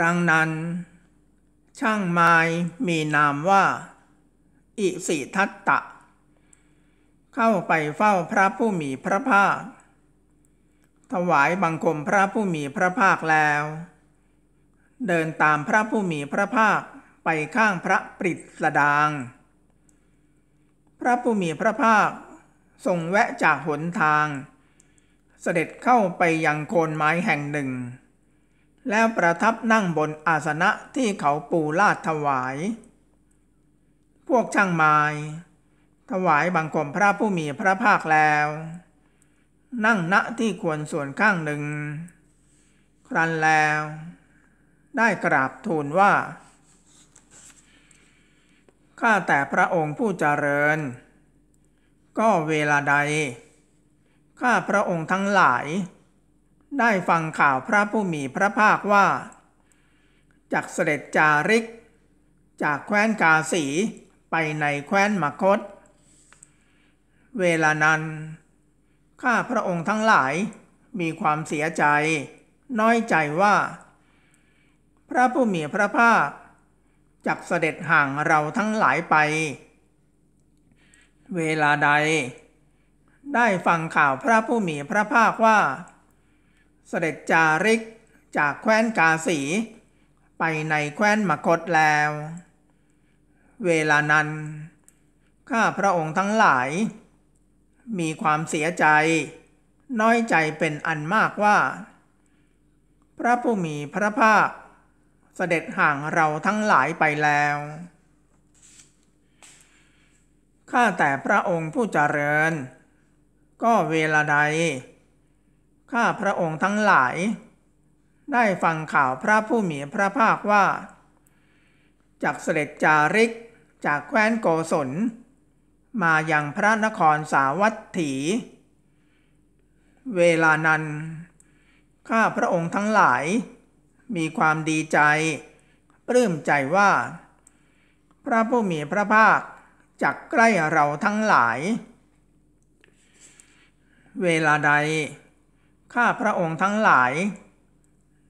ครั้งนั้น ช่างไม้มีนามว่าอิสิทัตตะ เข้าไปเฝ้าพระผู้มีพระภาค ถวายบังคมพระผู้มีพระภาคแล้ว เดินตามพระผู้มีพระภาคไปข้างพระปริสดาง พระผู้มีพระภาค ทรงแวะจากหนทาง เสด็จเข้าไปยังโคนไม้แห่งหนึ่งแล้วประทับนั่งบนอาสนะที่เขาปูลาดถวาย พวกช่างไม้ถวายบังคมพระผู้มีพระภาคแล้ว นั่งณที่ควรส่วนข้างหนึ่ง ครันแล้ว ได้กราบทูลว่า ข้าแต่พระองค์ผู้เจริญ ก็เวลาใดข้าพระองค์ทั้งหลายได้ฟังข่าวพระผู้มีพระภาคว่าจากเสด็จจาริก จากแคว้นกาสีไปในแคว้นมคต เวลานั้นข้าพระองค์ทั้งหลายมีความเสียใจ น้อยใจว่า พระผู้มีพระภาค จักเสด็จห่างเราทั้งหลายไป เวลาใด ได้ฟังข่าวพระผู้มีพระภาคว่าเสด็จจาริกจากแคว้นกาสี ไปในแคว้นมคตแล้ว เวลานั้น ข้าพระองค์ทั้งหลาย มีความเสียใจน้อยใจเป็นอันมากว่า พระผู้มีพระภาค เสด็จห่างเราทั้งหลายไปแล้ว ข้าแต่พระองค์ผู้เจริญ ก็เวลาใดข้าพระองค์ทั้งหลาย ได้ฟังข่าวพระผู้มีพระภาคว่าจากเสด็จจาริกจากแคว้นโกศลมาอย่างพระนครสาวัตถี เวลานั้นข้าพระองค์ทั้งหลาย มีความดีใจปลื้มใจว่า พระผู้มีพระภาคจักใกล้เราทั้งหลาย เวลาใดข้าพระองค์ทั้งหลาย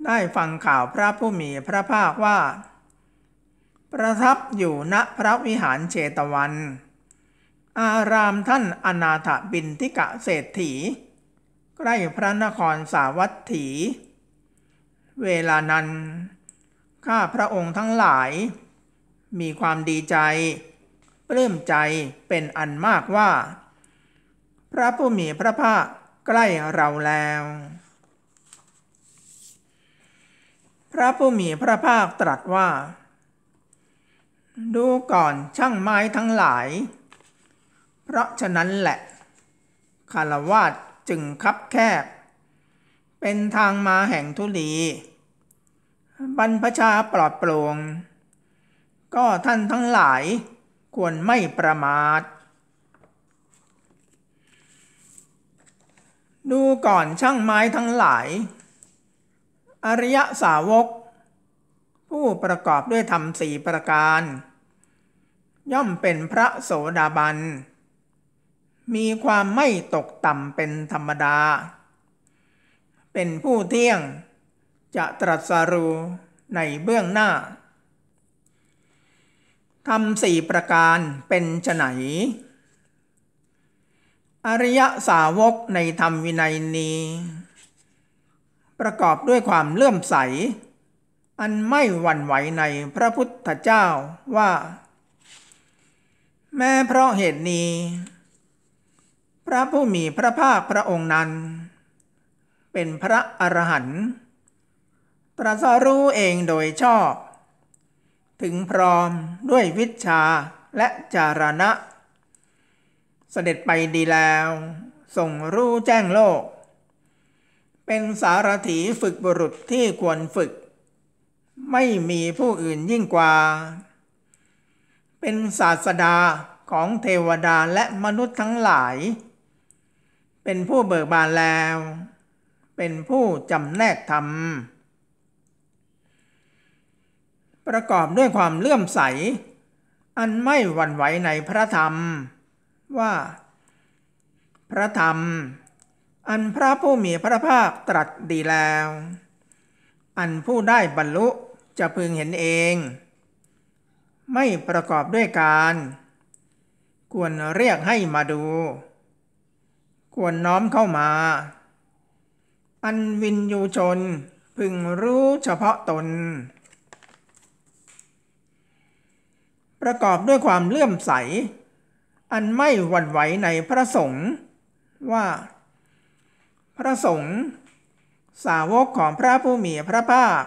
ได้ฟังข่าวพระผู้มีพระภาคว่า ประทับอยู่ณพระวิหารเชตวัน อารามท่านอนาถบินทิกะเศรษฐี ใกล้พระนครสาวัตถี เวลานั้น ข้าพระองค์ทั้งหลายมีความดีใจปลื้มใจเป็นอันมากว่า พระผู้มีพระภาคใกล้เราแล้ว พระผู้มีพระภาคตรัสว่า ดูก่อนช่างไม้ทั้งหลาย เพราะฉะนั้นแหละคารวาสจึงคับแคบ เป็นทางมาแห่งทุลี บรรพชาปลอดโปร่งก็ท่านทั้งหลาย ควรไม่ประมาทดูก่อนช่างไม้ทั้งหลาย อริยสาวก ผู้ประกอบด้วยธรรมสี่ประการ ย่อมเป็นพระโสดาบัน มีความไม่ตกต่ำเป็นธรรมดา เป็นผู้เที่ยงจะตรัสรู้ในเบื้องหน้าทำสี่ประการเป็นไฉนอริยสาวกในธรรมวินัยนี้ ประกอบด้วยความเลื่อมใส อันไม่หวั่นไหวในพระพุทธเจ้าว่า แม้เพราะเหตุนี้พระผู้มีพระภาคพระองค์นั้น เป็นพระอรหันต์ตรัสรู้เองโดยชอบ ถึงพร้อมด้วยวิชาและจารณะเสด็จไปดีแล้ว ส่งรู้แจ้งโลก เป็นสารถีฝึกบุรุษที่ควรฝึก ไม่มีผู้อื่นยิ่งกว่า เป็นศาสดาของเทวดาและมนุษย์ทั้งหลาย เป็นผู้เบิกบานแล้ว เป็นผู้จำแนกธรรม ประกอบด้วยความเลื่อมใส อันไม่หวั่นไหวในพระธรรมว่า พระธรรม อันพระผู้มีพระภาคตรัสดีแล้ว อันผู้ได้บรรลุจะพึงเห็นเอง ไม่ประกอบด้วยการ ควรเรียกให้มาดู ควรน้อมเข้ามา อันวินยูชนพึงรู้เฉพาะตน ประกอบด้วยความเลื่อมใสอันไม่หวั่นไหวในพระสงฆ์ว่า พระสงฆ์สาวกของพระผู้มีพระภาค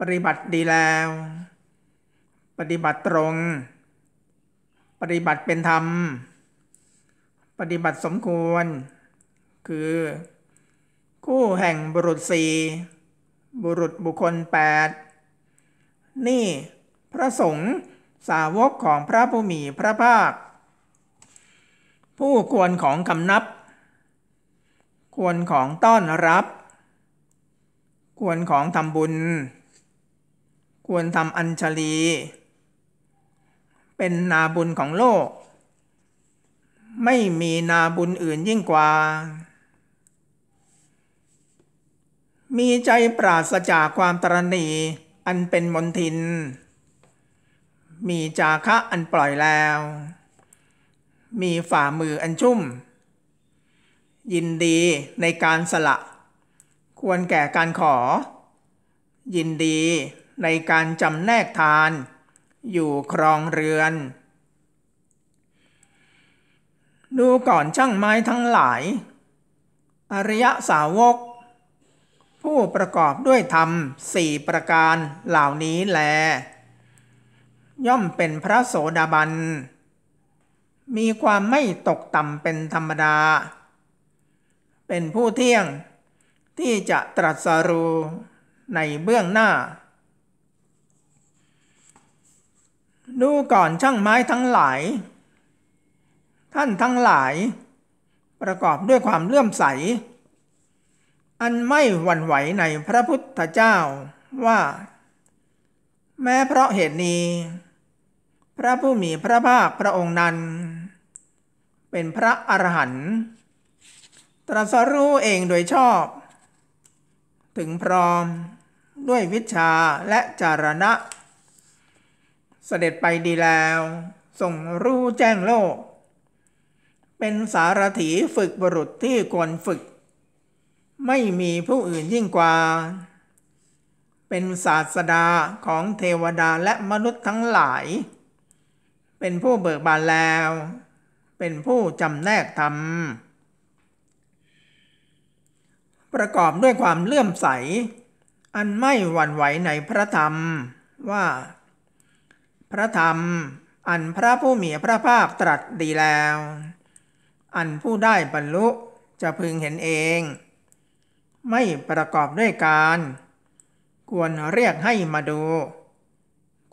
ปฏิบัติดีแล้ว ปฏิบัติตรง ปฏิบัติเป็นธรรม ปฏิบัติสมควร คือ คู่แห่งบุรุษสี่บุรุษบุคคลแปดนี่พระสงฆ์สาวกของพระผู้มีพระภาค ผู้ควรของคำนับ ควรของต้อนรับ ควรของทำบุญ ควรทำอัญชลี เป็นนาบุญของโลก ไม่มีนาบุญอื่นยิ่งกว่า มีใจปราศจากความตรณีอันเป็นมนทินมีจาคะอันปล่อยแล้ว มีฝ่ามืออันชุ่ม ยินดีในการสละ ควรแก่การขอ ยินดีในการจำแนกทาน อยู่ครองเรือน ดูก่อนช่างไม้ทั้งหลาย อริยสาวก ผู้ประกอบด้วยธรรมสี่ประการเหล่านี้แลย่อมเป็นพระโสดาบัน มีความไม่ตกต่ำเป็นธรรมดา เป็นผู้เที่ยงที่จะตรัสรู้ในเบื้องหน้า ดูก่อนช่างไม้ทั้งหลาย ท่านทั้งหลายประกอบด้วยความเลื่อมใส อันไม่หวั่นไหวในพระพุทธเจ้าว่าแม้เพราะเหตุนี้พระผู้มีพระภาคพระองค์นั้น เป็นพระอรหันต์ตรัสรู้เองโดยชอบ ถึงพร้อมด้วยวิชาและจารณะ เสด็จไปดีแล้ว ส่งรู้แจ้งโลก เป็นสารถีฝึกบุรุษที่ควรฝึก ไม่มีผู้อื่นยิ่งกว่าเป็นศาสดา ของเทวดาและมนุษย์ทั้งหลาย เป็นผู้เบิกบานแล้ว เป็นผู้จำแนกธรรม ประกอบด้วยความเลื่อมใส อันไม่หวั่นไหว ในพระ ธรรมว่า พระธรรมอันพระผู้มีพระภาค ตรัสดีแล้ว อันผู้ได้บรรลุจะพึงเห็นเอง ไม่ประกอบด้วยการกวนเรียกให้มาดู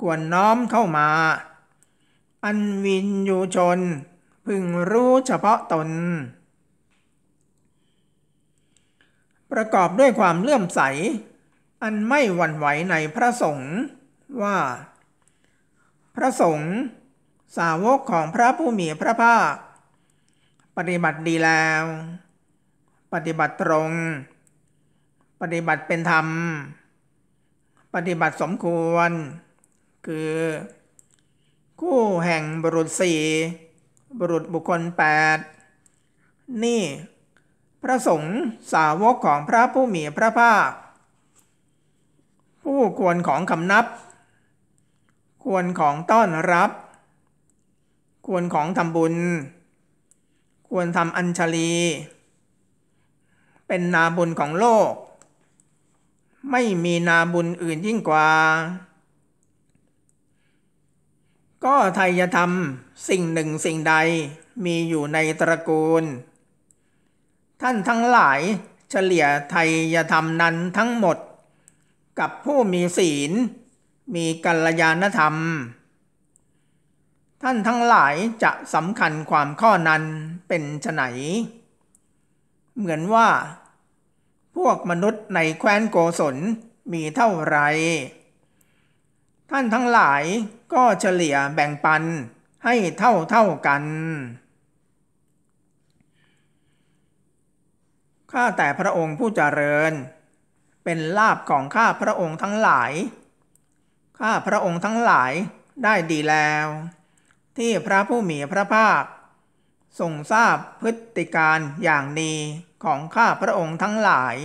กวนน้อมเข้ามา อันวินยูชน พึงรู้เฉพาะตน ประกอบด้วยความเลื่อมใส อันไม่หวั่นไหวในพระสงฆ์ว่า พระสงฆ์สาวกของพระผู้มีพระภาค ปฏิบัติดีแล้ว ปฏิบัติตรง ปฏิบัติเป็นธรรมปฏิบัติสมควร คือ คู่แห่งบุรุษสี่บุรุษบุคคล8 นี่ พระสงฆ์สาวกของพระผู้มีพระภาค ผู้ควรของคำนับ ควรของต้อนรับ ควรของทำบุญ ควรทำอัญชลี เป็นนาบุญของโลกไม่มีนาบุญอื่นยิ่งกว่า ก็ไทยธรรมสิ่งหนึ่งสิ่งใดมีอยู่ในตระกูล ท่านทั้งหลายเฉลี่ยไทยธรรมนั้นทั้งหมดกับผู้มีศีล มีกัลยาณธรรม ท่านทั้งหลายจะสำคัญความข้อนั้นเป็นไฉนเหมือนว่าพวกมนุษย์ในแคว้นโกศลมีเท่าไร ท่านทั้งหลายก็เฉลี่ยแบ่งปันให้เท่าเท่ากันข้าแต่พระองค์ผู้เจริญ เป็นลาบของข้าพระองค์ทั้งหลายข้าพระองค์ทั้งหลายได้ดีแล้ว ที่พระผู้มีพระภาคทรงทราบพฤติการอย่างนี้ของข้าพระองค์ทั้งหลาย